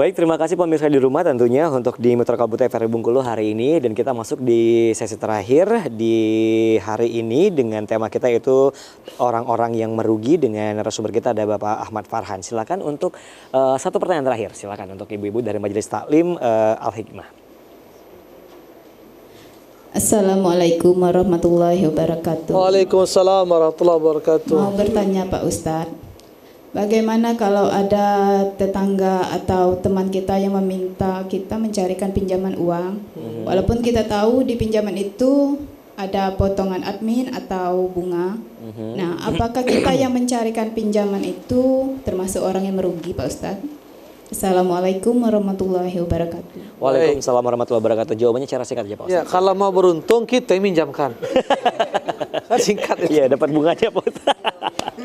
Baik, terima kasih pemirsa di rumah tentunya untuk di Metro Kabupaten Ferry Bungkulu hari ini dan kita masuk di sesi terakhir di hari ini dengan tema kita yaitu orang-orang yang merugi dengan narasumber kita ada Bapak Ahmad Farhan. Silakan untuk uh, satu pertanyaan terakhir, silakan untuk ibu-ibu dari Majelis Taklim uh, eh, Al Hikmah. Assalamualaikum warahmatullahi wabarakatuh. Waalaikumsalam warahmatullahi wabarakatuh. Mau bertanya Pak Ustadz Bagaimana kalau ada tetangga atau teman kita yang meminta kita mencarikan pinjaman uang, mhm. walaupun kita tahu di pinjaman itu ada potongan admin atau bunga. Mhm. Nah, apakah kita yang mencarikan pinjaman itu termasuk orang yang merugi, Pak Ustadz? Assalamualaikum warahmatullahi wabarakatuh. Waalaikumsalam warahmatullahi wabarakatuh. Jawabannya cara singkat aja, Pak Ustadz. Ya, kalau mau beruntung kita minjamkan. Kan singkat. Iya, dapat bunganya, Pak Ustadz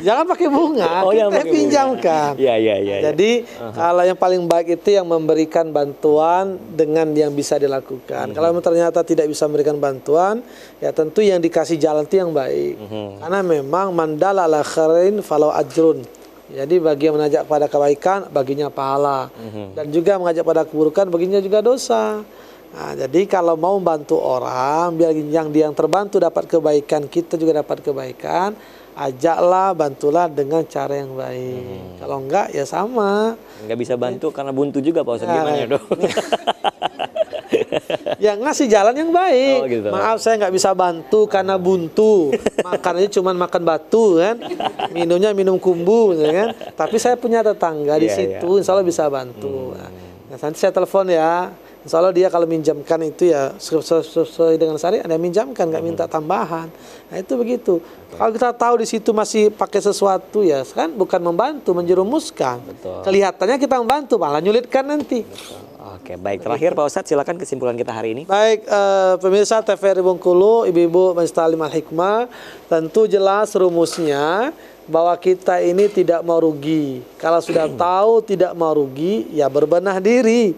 jangan pakai bunga. Oh, kita pakai pinjamkan. Iya, iya, iya. iya. Jadi uh -huh. kalau yang paling baik itu yang memberikan bantuan dengan yang bisa dilakukan. Uh mhm. -huh. Kalau ternyata tidak bisa memberikan bantuan, ya tentu yang dikasih jalan itu yang baik. Uh mhm. -huh. Karena memang mandala lakharin falau ajrun. Jadi bagi yang mengajak pada kebaikan baginya pahala uh mhm. -huh. dan juga mengajak pada keburukan baginya juga dosa. Nah, jadi kalau mau membantu orang, biar yang dia yang terbantu dapat kebaikan, kita juga dapat kebaikan. Ajaklah, bantulah dengan cara yang baik. Hmm. Kalau enggak, ya sama. Enggak bisa bantu ya. karena buntu juga, Pak Ustaz, Nah, Gimana ya, dong? ya ngasih jalan yang baik. Oh, gitu. Maaf saya nggak bisa bantu karena buntu. Makanannya cuma makan batu kan, minumnya minum kumbu, gitu kan. Tapi saya punya tetangga yeah, di iya, iya. situ, yeah. Insya Allah bisa bantu. Hmm. Nah, nanti saya telepon ya. Insya Allah dia kalau minjamkan itu ya sesuai dengan syariat dia minjamkan nggak minta mhm. tambahan. Nah itu begitu. Betul. Kalau kita tahu di situ masih pakai sesuatu ya kan bukan membantu menjerumuskan. Betul. Kelihatannya kita membantu malah nyulitkan nanti. Betul. Oke baik terakhir Pak Ustadz silakan kesimpulan kita hari ini. Baik uh, pemirsa TVRI Bengkulu ibu-ibu Majelis Al Hikmah tentu jelas rumusnya bahwa kita ini tidak mau rugi. Kalau sudah tahu tidak mau rugi ya berbenah diri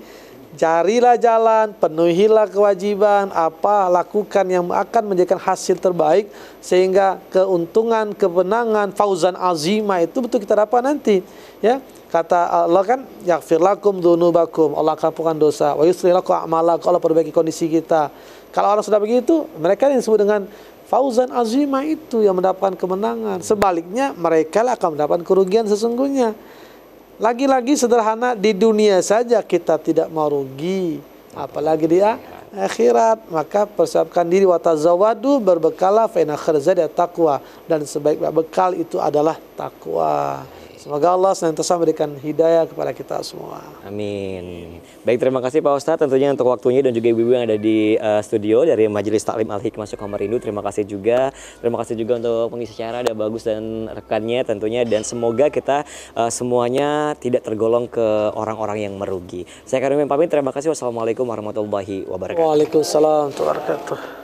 Carilah jalan, penuhilah kewajiban, apa lakukan yang akan menjadikan hasil terbaik sehingga keuntungan, kebenangan, fauzan azimah itu betul kita dapat nanti. Ya, kata Allah kan yakfir lakum dzunubakum, Allah akan ampunkan dosa, wa yuslih lakum a'malakum, Allah perbaiki kondisi kita. Kalau orang sudah begitu, mereka yang disebut dengan fauzan azimah itu yang mendapatkan kemenangan. Sebaliknya mereka lah akan mendapatkan kerugian sesungguhnya. Lagi-lagi sederhana di dunia saja kita tidak mau rugi, apalagi di akhirat. Maka persiapkan diri watazawadu berbekala fa'ina kharzada takwa dan sebaik-baik bekal itu adalah takwa. Semoga Allah senantiasa memberikan hidayah kepada kita semua. Amin. Baik, terima kasih Pak Ustadz tentunya untuk waktunya dan juga ibu-ibu yang ada di uh, studio dari Majelis Taklim Al Hikmah Sukamar Terima kasih juga. Terima kasih juga untuk pengisi acara ada Bagus dan rekannya tentunya dan semoga kita uh, semuanya tidak tergolong ke orang-orang yang merugi. Saya Karim pamit. Terima kasih. Wassalamualaikum warahmatullahi wabarakatuh. Waalaikumsalam warahmatullahi wabarakatuh.